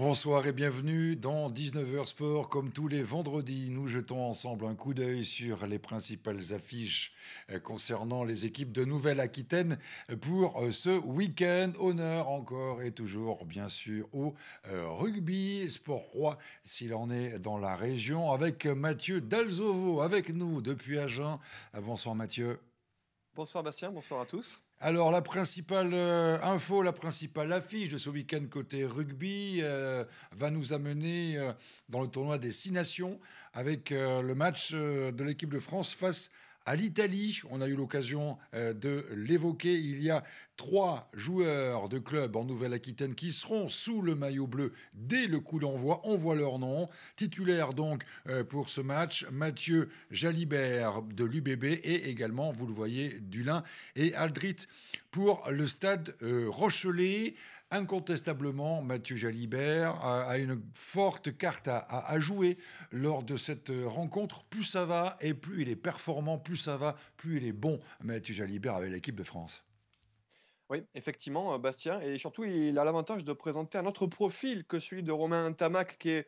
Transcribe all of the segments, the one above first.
Bonsoir et bienvenue dans 19h Sport. Comme tous les vendredis, nous jetons ensemble un coup d'œil sur les principales affiches euh, concernant les équipes de Nouvelle-Aquitaine pour euh, ce week-end. Honneur encore et toujours, bien sûr, au euh, rugby, sport roi s'il en est dans la région, avec Mathieu Dalzovo avec nous depuis Agen. Bonsoir Mathieu. Bonsoir Bastien, bonsoir à tous. Alors, la principale euh, info, la principale affiche de ce week-end côté rugby euh, va nous amener euh, dans le tournoi des Six Nations avec le match de l'équipe de France face à à l'Italie. On a eu l'occasion euh, de l'évoquer. Il y a trois joueurs de club en Nouvelle-Aquitaine qui seront sous le maillot bleu dès le coup d'envoi. On voit leur nom. Titulaire donc euh, pour ce match, Mathieu Jalibert de l'UBB et également, vous le voyez, Dulin et Aldrit pour le stade euh, Rochelet. Incontestablement, Mathieu Jalibert a, une forte carte à, jouer lors de cette rencontre. Plus ça va et plus il est performant, plus ça va, plus il est bon, Mathieu Jalibert avec l'équipe de France. Oui, effectivement, euh, Bastien. Et surtout, il a l'avantage de présenter un autre profil que celui de Romain Tamac, qui est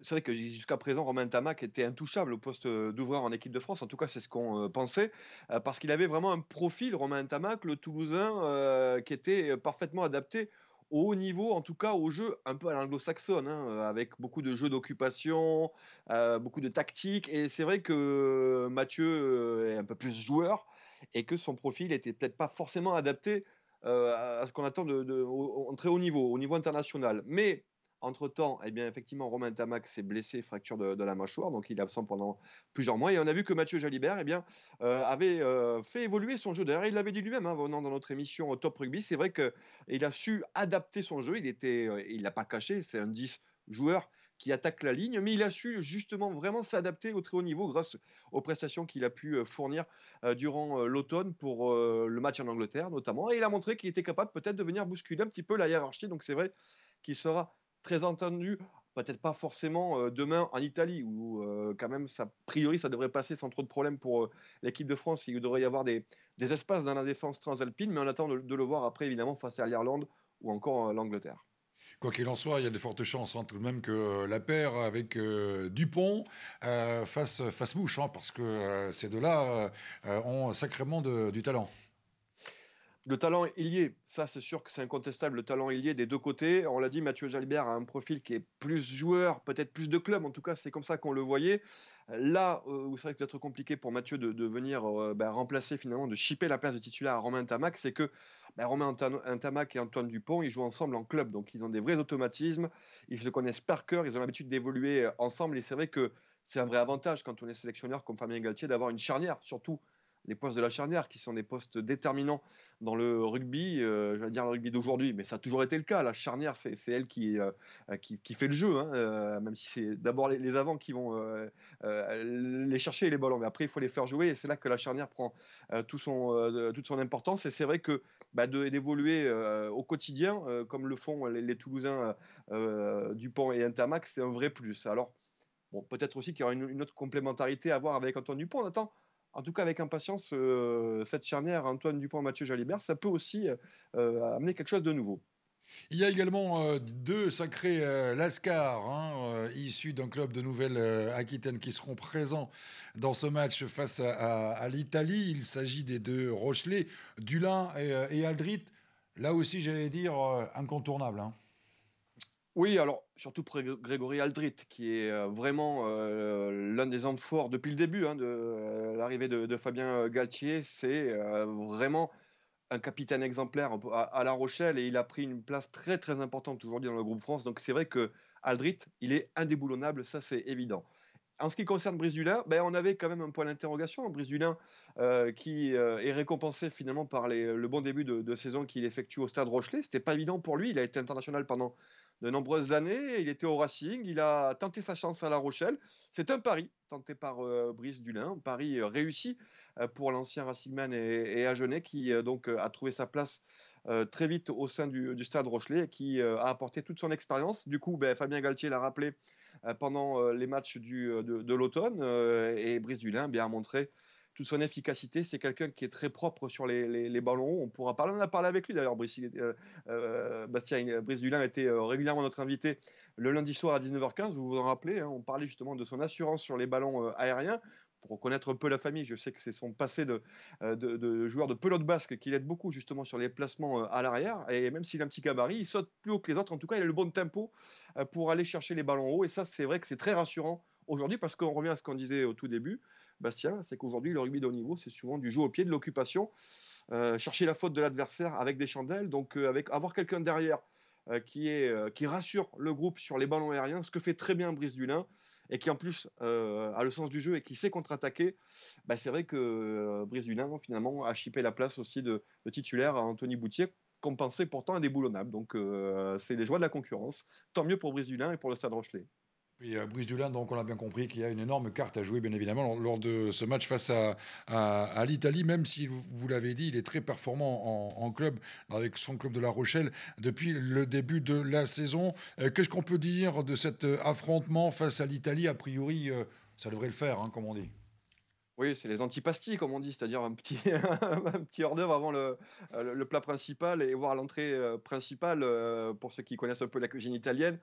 c'est vrai que jusqu'à présent, Romain Tamac était intouchable au poste d'ouvreur en équipe de France. En tout cas, c'est ce qu'on euh, pensait. Euh, parce qu'il avait vraiment un profil, Romain Tamac, le Toulousain, qui était parfaitement adapté au niveau, en tout cas au jeu un peu à l'anglo-saxonne, hein, euh, avec beaucoup de jeux d'occupation, euh, beaucoup de tactiques. Et c'est vrai que Mathieu euh, est un peu plus joueur et que son profil était peut-être pas forcément adapté à ce qu'on attend de, très haut niveau, au niveau international. Mais entre-temps, eh bien, effectivement, Romain Tamac s'est blessé, fracture de, la mâchoire, donc il est absent pendant plusieurs mois. Et on a vu que Mathieu Jalibert eh bien, euh, avait euh, fait évoluer son jeu. D'ailleurs, il l'avait dit lui-même, hein, venant dans notre émission au Top Rugby. C'est vrai qu'il a su adapter son jeu. Il était, euh, il l'a pas caché, c'est un 10 joueur qui attaque la ligne, mais il a su justement vraiment s'adapter au très haut niveau grâce aux prestations qu'il a pu fournir durant l'automne pour le match en Angleterre notamment. Et il a montré qu'il était capable peut-être de venir bousculer un petit peu la hiérarchie. Donc c'est vrai qu'il sera très entendu, peut-être pas forcément euh, demain en Italie, où euh, quand même, ça, a priori, ça devrait passer sans trop de problèmes pour euh, l'équipe de France. Il devrait y avoir des, espaces dans la défense transalpine, mais on attend de, le voir après, évidemment, face à l'Irlande ou encore l'Angleterre. Quoi qu'il en soit, il y a de fortes chances hein, tout de même que la paire avec Dupont fasse, face mouche, hein, parce que ces deux-là ont sacrément du talent. Le talent, il y est. Ça, c'est sûr que c'est incontestable. Le talent, il y est des deux côtés. On l'a dit, Mathieu Jalbert a un profil qui est plus joueur, peut-être plus de club. En tout cas, c'est comme ça qu'on le voyait. Là euh, où ça va être compliqué pour Mathieu de, venir euh, ben, remplacer finalement, de chipper la place de titulaire à Romain Tamac, c'est que ben, Romain euh, Tamac et Antoine Dupont, ils jouent ensemble en club. Donc, ils ont des vrais automatismes. Ils se connaissent par cœur. Ils ont l'habitude d'évoluer ensemble. Et c'est vrai que c'est un vrai avantage quand on est sélectionneur comme Fabien Galtier d'avoir une charnière, surtout les postes de la charnière qui sont des postes déterminants dans le rugby, je veux dire le rugby d'aujourd'hui, mais ça a toujours été le cas. La charnière, c'est elle euh, qui, qui, fait le jeu, hein, euh, même si c'est d'abord les, les, avants qui vont euh, les chercher les ballons, mais après il faut les faire jouer et c'est là que la charnière prend tout son, toute son importance. Et c'est vrai que bah, d'évoluer au quotidien, comme le font les, Toulousains Dupont et Intermax, c'est un vrai plus. Alors, bon, peut-être aussi qu'il y aura une, autre complémentarité à voir avec Antoine Dupont. On attend en tout cas avec impatience euh, cette charnière Antoine Dupont, Mathieu Jalibert. Ça peut aussi euh, euh, amener quelque chose de nouveau. Il y a également deux sacrés Lascar, hein, issus d'un club de Nouvelle-Aquitaine, qui seront présents dans ce match face à, l'Italie. Il s'agit des deux Rochelais, Dulin et, et Aldrit. Là aussi, j'allais dire, incontournable. Hein. Oui, alors surtout Grégory Aldrit, qui est euh, vraiment euh, l'un des hommes forts depuis le début hein, de euh, l'arrivée de, Fabien Galtier. C'est vraiment un capitaine exemplaire à, La Rochelle et il a pris une place très très importante aujourd'hui dans le groupe France. Donc c'est vrai que Aldrit, il est indéboulonnable, ça c'est évident. En ce qui concerne Brizulin, ben, on avait quand même un point d'interrogation. en qui est récompensé finalement par le bon début de, saison qu'il effectue au Stade Rochelet. C'était pas évident pour lui. Il a été international pendant de nombreuses années. Il était au Racing, il a tenté sa chance à La Rochelle. C'est un pari tenté par euh, Brice Dulin, un pari euh, réussi euh, pour l'ancien Racingman et, Agenais qui donc a trouvé sa place très vite au sein du, stade Rochelet et qui a apporté toute son expérience. Du coup, ben, Fabien Galtier l'a rappelé pendant les matchs de, de l'automne et Brice Dulin eh bien, a montré toute son efficacité. C'est quelqu'un qui est très propre sur les, les, les, ballons. On pourra parler, on a parlé avec lui d'ailleurs. Brice, euh, euh, Bastien, Brice Dulin était euh, régulièrement notre invité le lundi soir à 19h15. Vous vous en rappelez, hein, on parlait justement de son assurance sur les ballons euh, aériens pour connaître un peu la famille, je sais que c'est son passé de, de, de, joueur de pelote basque qui l'aide beaucoup justement sur les placements à l'arrière. Et même s'il a un petit gabarit, il saute plus haut que les autres. En tout cas, il a le bon tempo pour aller chercher les ballons hauts. Et ça, c'est vrai que c'est très rassurant Aujourd'hui, parce qu'on revient à ce qu'on disait au tout début, Bastien, c'est qu'aujourd'hui, le rugby de haut niveau, c'est souvent du jeu au pied, de l'occupation, euh, chercher la faute de l'adversaire avec des chandelles, donc euh, avec avoir quelqu'un derrière euh, qui, est, qui rassure le groupe sur les ballons aériens, ce que fait très bien Brice Dulin, et qui en plus a le sens du jeu et qui sait contre-attaquer, bah, c'est vrai que Brice Dulin, finalement, a chippé la place aussi de, titulaire à Anthony Boutier, qu'on pensait pourtant indéboulonnable. Donc, c'est les joies de la concurrence. Tant mieux pour Brice Dulin et pour le Stade Rochelet. Et euh, Brice Dulin, donc on a bien compris, qu'il y a une énorme carte à jouer, bien évidemment, lors de ce match face à, l'Italie, même si, vous l'avez dit, il est très performant en, club, avec son club de La Rochelle, depuis le début de la saison. Euh, qu'est-ce qu'on peut dire de cet euh, affrontement face à l'Italie A priori, ça devrait le faire, hein, comme on dit. Oui, c'est les antipasties, comme on dit, c'est-à-dire un petit, un petit hors d'œuvre avant le, le, plat principal et voir l'entrée principale, pour ceux qui connaissent un peu la cuisine italienne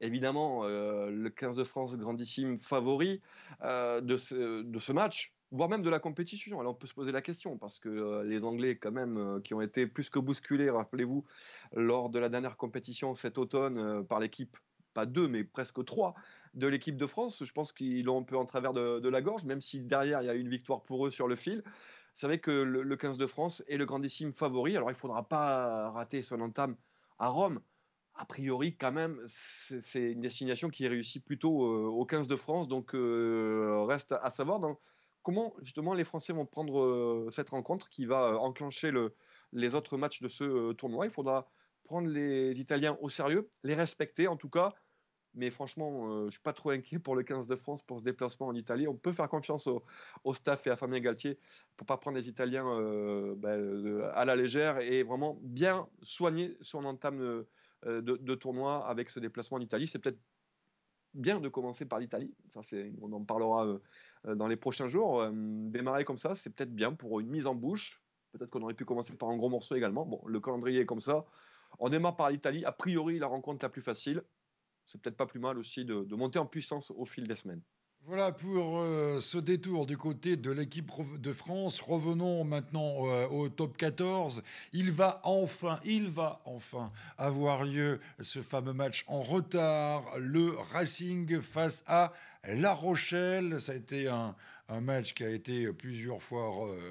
évidemment euh, le 15 de France grandissime favori euh, de, ce, match voire même de la compétition. Alors on peut se poser la question, parce que euh, les Anglais, quand même, qui ont été plus que bousculés, rappelez-vous, lors de la dernière compétition cet automne par l'équipe, pas deux, mais presque trois, de l'équipe de France, je pense qu'ils l'ont un peu en travers de, la gorge, même si derrière, il y a une victoire pour eux sur le fil. C'est vrai que le, le, 15 de France est le grandissime favori, alors il ne faudra pas rater son entame à Rome a priori, quand même, c'est une destination qui réussit plutôt euh, au 15 de France. Donc, euh, reste à savoir comment justement les Français vont prendre euh, cette rencontre qui va enclencher les autres matchs de ce tournoi. Il faudra prendre les Italiens au sérieux, les respecter en tout cas. Mais franchement, je ne suis pas trop inquiet pour le 15 de France pour ce déplacement en Italie. On peut faire confiance au, staff et à Fabien Galtier pour ne pas prendre les Italiens ben, à la légère et vraiment bien soigner son entame euh, de, de tournoi avec ce déplacement en Italie. C'est peut-être bien de commencer par l'Italie. Ça, c'est, on en parlera euh, euh, dans les prochains jours. démarrer comme ça, c'est peut-être bien pour une mise en bouche. Peut-être qu'on aurait pu commencer par un gros morceau également. Bon, le calendrier est comme ça. On démarre par l'Italie. A priori, la rencontre la plus facile. C'est peut-être pas plus mal aussi de monter en puissance au fil des semaines. Voilà pour euh, ce détour du côté de l'équipe de France. Revenons maintenant euh, au top 14. Il va enfin, il va enfin avoir lieu ce fameux match en retard, le Racing face à La Rochelle. Ça a été un, un match qui a été plusieurs fois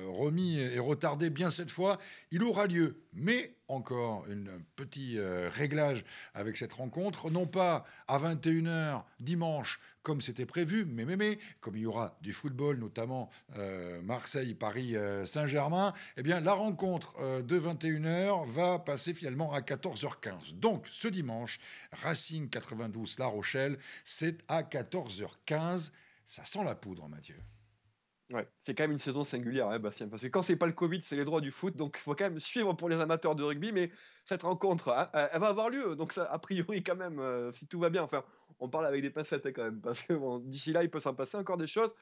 remis et retardé, bien cette fois, il aura lieu. Mais encore un petit euh, réglage avec cette rencontre, non pas à 21h dimanche comme c'était prévu, mais, mais, comme il y aura du football, notamment euh, Marseille, Paris, euh, Saint-Germain, eh bien la rencontre de 21h va passer finalement à 14h15. Donc ce dimanche, Racing 92 La Rochelle, c'est à 14h15. Ça sent la poudre, Mathieu c'est quand même une saison singulière, hein, Bastien, parce que quand c'est pas le Covid, c'est les droits du foot, donc il faut quand même suivre pour les amateurs de rugby, mais cette rencontre, hein, elle va avoir lieu, donc ça, a priori quand même, euh, si tout va bien, enfin, on parle avec des pincettes hein, quand même, parce que bon, d'ici là, il peut s'en passer encore des choses.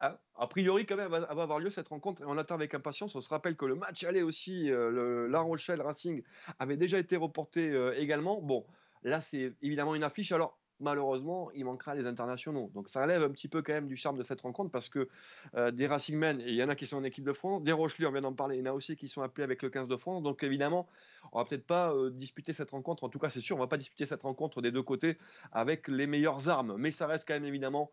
Ah, a priori, quand même, elle va, avoir lieu cette rencontre et on attend avec impatience. On se rappelle que le match allait aussi, euh, La Rochelle Racing avait déjà été reporté euh, également. Bon, là, c'est évidemment une affiche. Alors, malheureusement, il manquera les internationaux. Donc ça enlève un petit peu quand même du charme de cette rencontre parce que euh, des Racing Men, il y en a qui sont en équipe de France, des Rochely, on vient d'en parler, il y en a aussi qui sont appelés avec le 15 de France. Donc évidemment, on va peut-être pas euh, disputer cette rencontre, en tout cas c'est sûr, on va pas disputer cette rencontre des deux côtés avec les meilleures armes. Mais ça reste quand même évidemment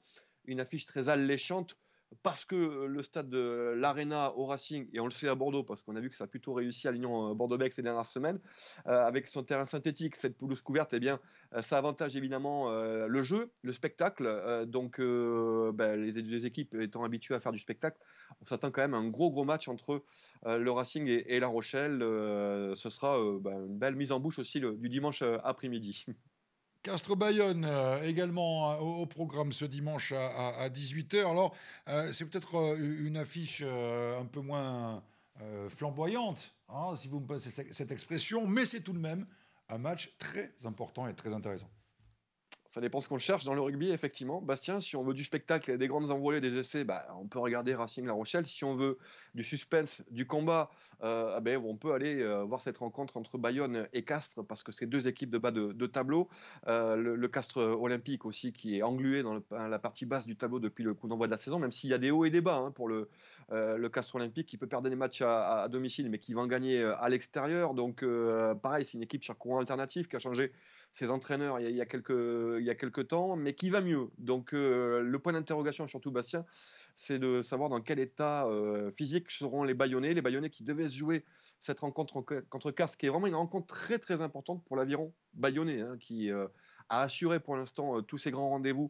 une affiche très alléchante parce que euh, le stade de l'Arena au Racing, et on le sait à Bordeaux, parce qu'on a vu que ça a plutôt réussi à l'Union euh, Bordeaux-Bègles ces dernières semaines, euh, avec son terrain synthétique, cette pelouse couverte, et eh bien, ça avantage évidemment le jeu, le spectacle. donc, ben, les équipes étant habituées à faire du spectacle, on s'attend quand même à un gros, gros match entre le Racing et, La Rochelle. ce sera ben, une belle mise en bouche aussi du dimanche après-midi. Castro-Bayonne euh, également euh, au, programme ce dimanche à, 18h. Alors, euh, c'est peut-être une affiche un peu moins flamboyante, hein, si vous me passez cette expression, mais c'est tout de même un match très important et très intéressant. Ça dépend ce qu'on cherche dans le rugby, effectivement. Bastien, si on veut du spectacle des grandes envolées, des essais, bah, on peut regarder Racing La Rochelle. Si on veut du suspense, du combat, euh, ah ben, on peut aller euh, voir cette rencontre entre Bayonne et Castres, parce que c'est deux équipes de bas de, tableau. Euh, le, Castres olympique aussi, qui est englué dans hein, la partie basse du tableau depuis le coup d'envoi de la saison, même s'il y a des hauts et des bas hein, pour le, le, Castres olympique, qui peut perdre des matchs à, à domicile, mais qui va en gagner à l'extérieur. Donc, pareil, c'est une équipe sur courant alternatif qui a changé ses entraîneurs il y, a, quelques, il y a quelques temps, mais qui va mieux. Donc euh, le point d'interrogation, surtout Bastien, c'est de savoir dans quel état euh, physique seront les Bayonnais, les Bayonnais qui devaient se jouer cette rencontre contre Castres, qui est vraiment une rencontre très très importante pour l'aviron bayonnais, hein, qui euh, a assuré pour l'instant tous ses grands rendez-vous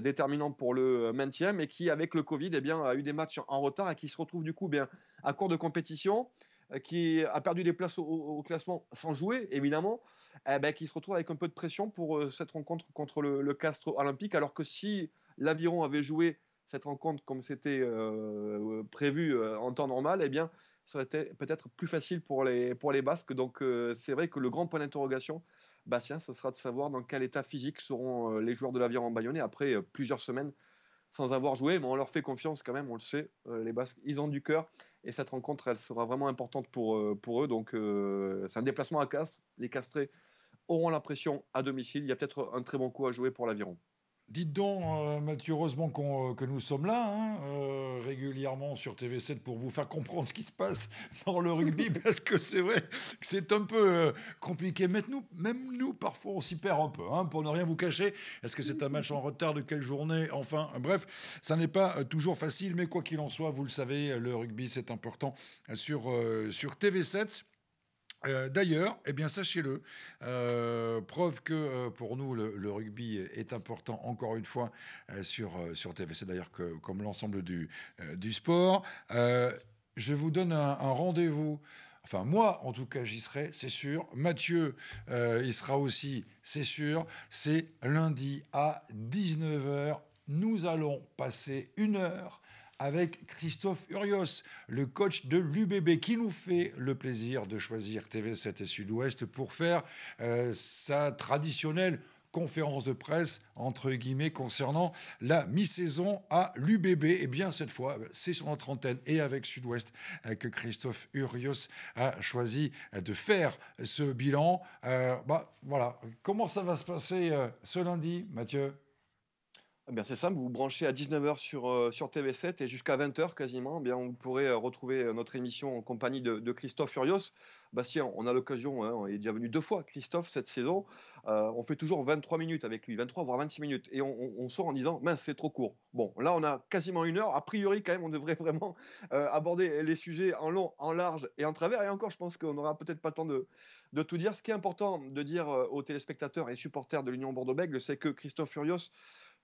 déterminants pour le maintien, mais qui avec le Covid et eh bien, a eu des matchs en retard et qui se retrouve du coup eh bien, à court de compétition. Euh, qui a perdu des places au, classement sans jouer, évidemment, eh ben, qui se retrouve avec un peu de pression pour euh, cette rencontre contre le, Castro Castre Olympique, alors que si l'Aviron avait joué cette rencontre comme c'était euh, prévu en temps normal, eh bien, ça aurait été peut-être plus facile pour les, pour les Basques. Donc, c'est vrai que le grand point d'interrogation, Bastien, ce sera de savoir dans quel état physique seront les joueurs de l'Aviron bayonnais après plusieurs semaines sans avoir joué, mais on leur fait confiance quand même, on le sait. Euh, les Basques, ils ont du cœur et cette rencontre, elle sera vraiment importante pour, euh, pour eux. Donc, euh, c'est un déplacement à Castres. Les Castrés auront l'impression à domicile. Il y a peut-être un très bon coup à jouer pour l'Aviron. Dites donc, euh, Mathieu, heureusement euh, que nous sommes là, hein, euh, régulièrement sur TV7 pour vous faire comprendre ce qui se passe dans le rugby, parce que c'est vrai que c'est un peu compliqué. Même nous, parfois, on s'y perd un peu, hein, pour ne rien vous cacher. Est-ce que c'est un match en retard de quelle journée Enfin, bref, ça n'est pas toujours facile, mais quoi qu'il en soit, vous le savez, le rugby, c'est important sur, sur TV7. Euh, d'ailleurs, eh bien, sachez-le, euh, preuve que euh, pour nous le, rugby est important encore une fois sur, sur C'est D'ailleurs, comme l'ensemble du, sport, je vous donne un, un rendez-vous. Enfin, moi, en tout cas, j'y serai, c'est sûr. Mathieu, il sera aussi, c'est sûr. C'est lundi à 19h. Nous allons passer une heure avec Christophe Urios, le coach de l'UBB, qui nous fait le plaisir de choisir TV7 et Sud-Ouest pour faire euh, sa traditionnelle conférence de presse, entre guillemets, concernant la mi-saison à l'UBB. Et bien, cette fois, c'est sur notre antenne et avec Sud-Ouest euh, que Christophe Urios a choisi de faire ce bilan. Euh, bah, voilà. Comment ça va se passer ce lundi, Mathieu eh c'est simple, vous vous branchez à 19h sur, euh, TV7 et jusqu'à 20h quasiment, eh bien, vous pourrez euh, retrouver euh, notre émission en compagnie de, de Christophe Furios. Bastien, on a l'occasion, hein, on est déjà venu deux fois, Christophe, cette saison. Euh, on fait toujours 23 minutes avec lui, 23 voire 26 minutes. Et on, sort en disant, mince, c'est trop court. Bon, là, on a quasiment une heure. A priori, quand même, on devrait vraiment euh, aborder les sujets en long, en large et en travers. Et encore, je pense qu'on n'aura peut-être pas le temps de, tout dire. Ce qui est important de dire euh, aux téléspectateurs et supporters de l'Union Bordeaux-Bègles, c'est que Christophe Furios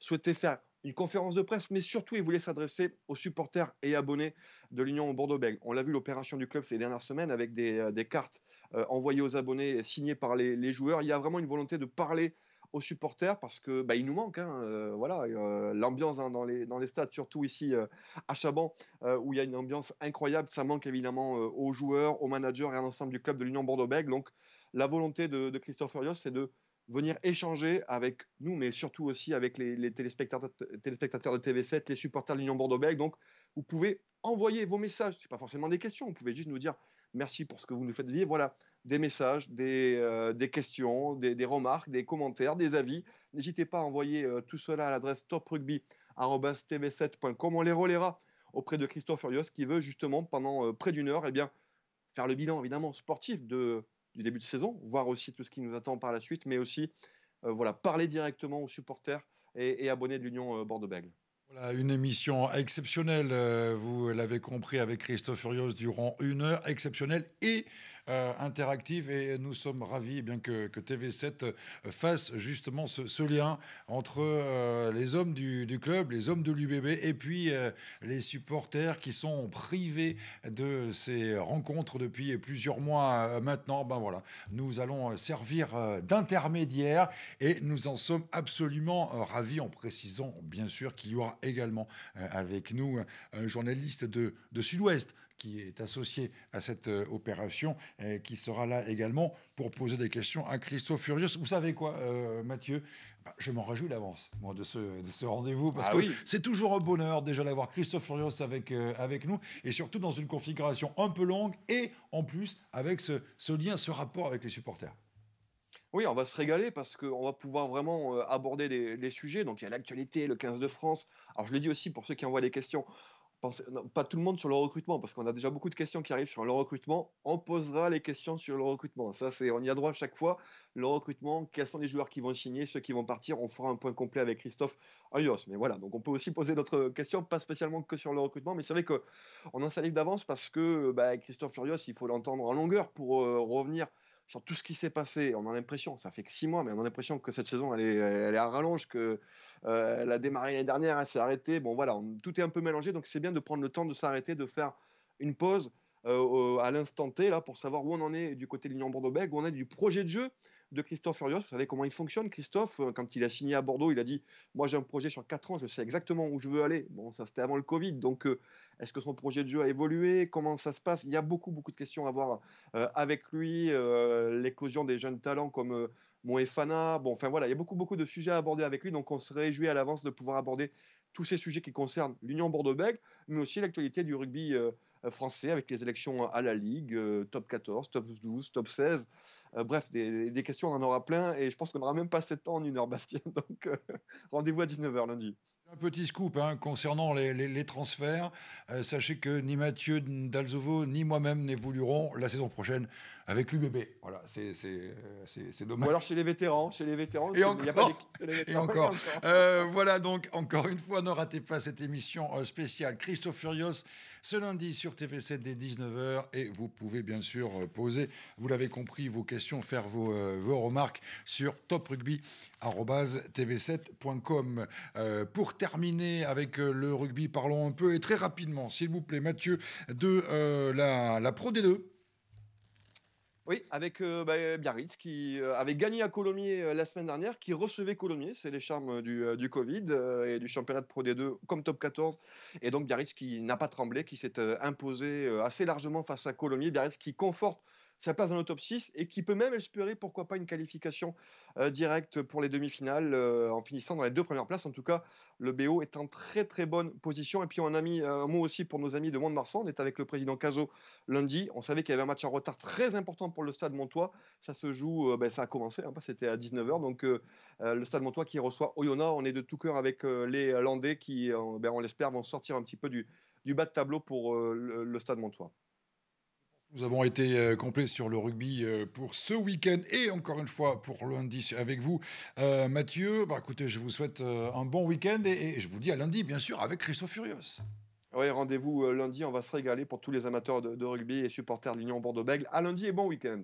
souhaitait faire une conférence de presse, mais surtout il voulait s'adresser aux supporters et abonnés de l'Union Bordeaux-Bègles. On l'a vu l'opération du club ces dernières semaines avec des, des cas euh, envoyé aux abonnés et par les, joueurs. Il y a vraiment une volonté de parler aux supporters parce que bah, il nous manque hein, euh, voilà euh, l'ambiance hein, dans les dans les stades surtout ici à Chaban où il y a une ambiance incroyable ça manque évidemment aux joueurs aux managers et à l'ensemble du club de l'Union Bordeaux-Bègles donc la volonté de, de Christophe rios c'est de venir échanger avec nous mais surtout aussi avec les, téléspectateurs, téléspectateurs de TV7 les supporters de l'Union Bordeaux-Bègles donc vous pouvez envoyer vos messages c'est pas forcément des questions vous pouvez juste nous dire Merci pour ce que vous nous faites vivre. Voilà, des messages, des, euh, questions, des, remarques, des commentaires, des avis. N'hésitez pas à envoyer euh, tout cela à l'adresse toprugby.tv7.com. On les relaiera auprès de Christophe Furios qui veut justement, pendant euh, près d'une heure, eh bien, faire le bilan évidemment sportif du début de saison, voir aussi tout ce qui nous attend par la suite, mais aussi voilà, parler directement aux supporters et, et abonnés de l'Union Bordeaux-Bègles. Voilà, une émission exceptionnelle, euh, vous l'avez compris avec Christophe Furios durant une heure exceptionnelle et interactif euh, interactive et nous sommes ravis eh bien, que, TV7 euh, fasse justement ce, lien entre euh, les hommes du, club, les hommes de l'UBB et puis les supporters qui sont privés de ces rencontres depuis plusieurs mois maintenant. Ben voilà, nous allons servir d'intermédiaire et nous en sommes absolument ravis en précisant bien sûr qu'il y aura également avec nous un journaliste de Sud-Ouest qui est associé à cette euh, opération, et qui sera là également pour poser des questions à Christophe Furius. Vous savez quoi, euh, Mathieu bah, Je m'en réjouis d'avance, moi, de ce, rendez-vous, parce ah que oui. c'est toujours un bonheur déjà d'avoir Christophe Furius avec, euh, avec nous, et surtout dans une configuration un peu longue, et en plus avec ce, lien, ce rapport avec les supporters. Oui, on va se régaler parce qu'on va pouvoir vraiment aborder des, les sujets. Donc il y a l'actualité, le 15 de France. Alors je le dis aussi pour ceux qui envoient des questions, pas tout le monde sur le recrutement, parce qu'on a déjà beaucoup de questions qui arrivent sur le recrutement. On posera les questions sur le recrutement. Ça, c'est, on y a droit à chaque fois. Le recrutement, quels sont les joueurs qui vont signer, ceux qui vont partir. On fera un point complet avec Christophe Ayos. Mais voilà, donc on peut aussi poser d'autres questions, pas spécialement que sur le recrutement, mais c'est vrai qu'on en salive d'avance parce que bah, Christophe Ayos, il faut l'entendre en longueur pour euh, revenir sur tout ce qui s'est passé, on a l'impression, ça fait que six mois, mais on a l'impression que cette saison, elle est, elle est à rallonge, que euh, elle a démarré l'année dernière, elle s'est arrêtée. Bon, voilà, tout est un peu mélangé, donc c'est bien de prendre le temps de s'arrêter, de faire une pause euh, à l'instant T, là, pour savoir où on en est du côté de l'Union bordeaux bègles où on est du projet de jeu de Christophe Furios. Vous savez comment il fonctionne, Christophe. Euh, quand il a signé à Bordeaux, il a dit Moi, j'ai un projet sur 4 ans, je sais exactement où je veux aller. Bon, ça, c'était avant le Covid. Donc, euh, est-ce que son projet de jeu a évolué Comment ça se passe Il y a beaucoup, beaucoup de questions à voir euh, avec lui. L'éclosion des jeunes talents comme Moefana. Bon, enfin, voilà, il y a beaucoup, beaucoup de sujets à aborder avec lui. Donc, on se réjouit à l'avance de pouvoir aborder tous ces sujets qui concernent l'Union Bordeaux-Bègles, mais aussi l'actualité du rugby euh, français avec les élections à la Ligue, euh, top 14, top 12, top 16. Euh, bref, des, questions, on en aura plein et je pense qu'on n'aura même pas 7 ans en une heure, Bastien. Donc, rendez-vous à 19h lundi. Un petit scoop hein, concernant les, les, transferts. sachez que ni Mathieu Dalzovo ni moi-même n'évoluerons la saison prochaine avec l'UBB. Voilà, c'est dommage. Ou alors chez les vétérans. Chez les vétérans, et encore. et encore. voilà donc, encore une fois, ne ratez pas cette émission spéciale. Christophe Furios ce lundi sur TV7 dès 19h. Et vous pouvez bien sûr euh, poser, vous l'avez compris, vos questions, faire vos, euh, remarques sur toprugby.tv7.com. Euh, pour terminer avec le rugby, parlons un peu et très rapidement, s'il vous plaît, Mathieu, de la, la Pro D2 oui, avec euh, bah, Biarritz qui euh, avait gagné à Colomiers euh, la semaine dernière, qui recevait Colomiers, c'est les charmes du, du Covid et du championnat de Pro D2 comme top 14. Et donc Biarritz qui n'a pas tremblé, qui s'est imposé assez largement face à Colomiers. Biarritz qui conforte ça passe dans le et qui peut même espérer, pourquoi pas, une qualification euh, directe pour les demi-finales euh, en finissant dans les deux premières places. En tout cas, le BO est en très très bonne position. Et puis, on a mis euh, un mot aussi pour nos amis de Mont-de-Marsan. On est avec le président Cazot lundi. On savait qu'il y avait un match en retard très important pour le stade Montois. Ça se joue, ben, ça a commencé, hein, c'était à 19h. Donc, le stade Montois qui reçoit Oyonnax. On est de tout cœur avec les Landais qui, ben, on l'espère, vont sortir un petit peu du, bas de tableau pour le stade Montois. Nous avons été euh, complets sur le rugby euh, pour ce week-end et encore une fois pour lundi avec vous. Euh, Mathieu, bah, écoutez, je vous souhaite un bon week-end et, je vous dis à lundi, bien sûr, avec Christophe Furios. Oui, rendez-vous lundi, on va se régaler pour tous les amateurs de, rugby et supporters de l'Union Bordeaux-Bègles. À lundi et bon week-end.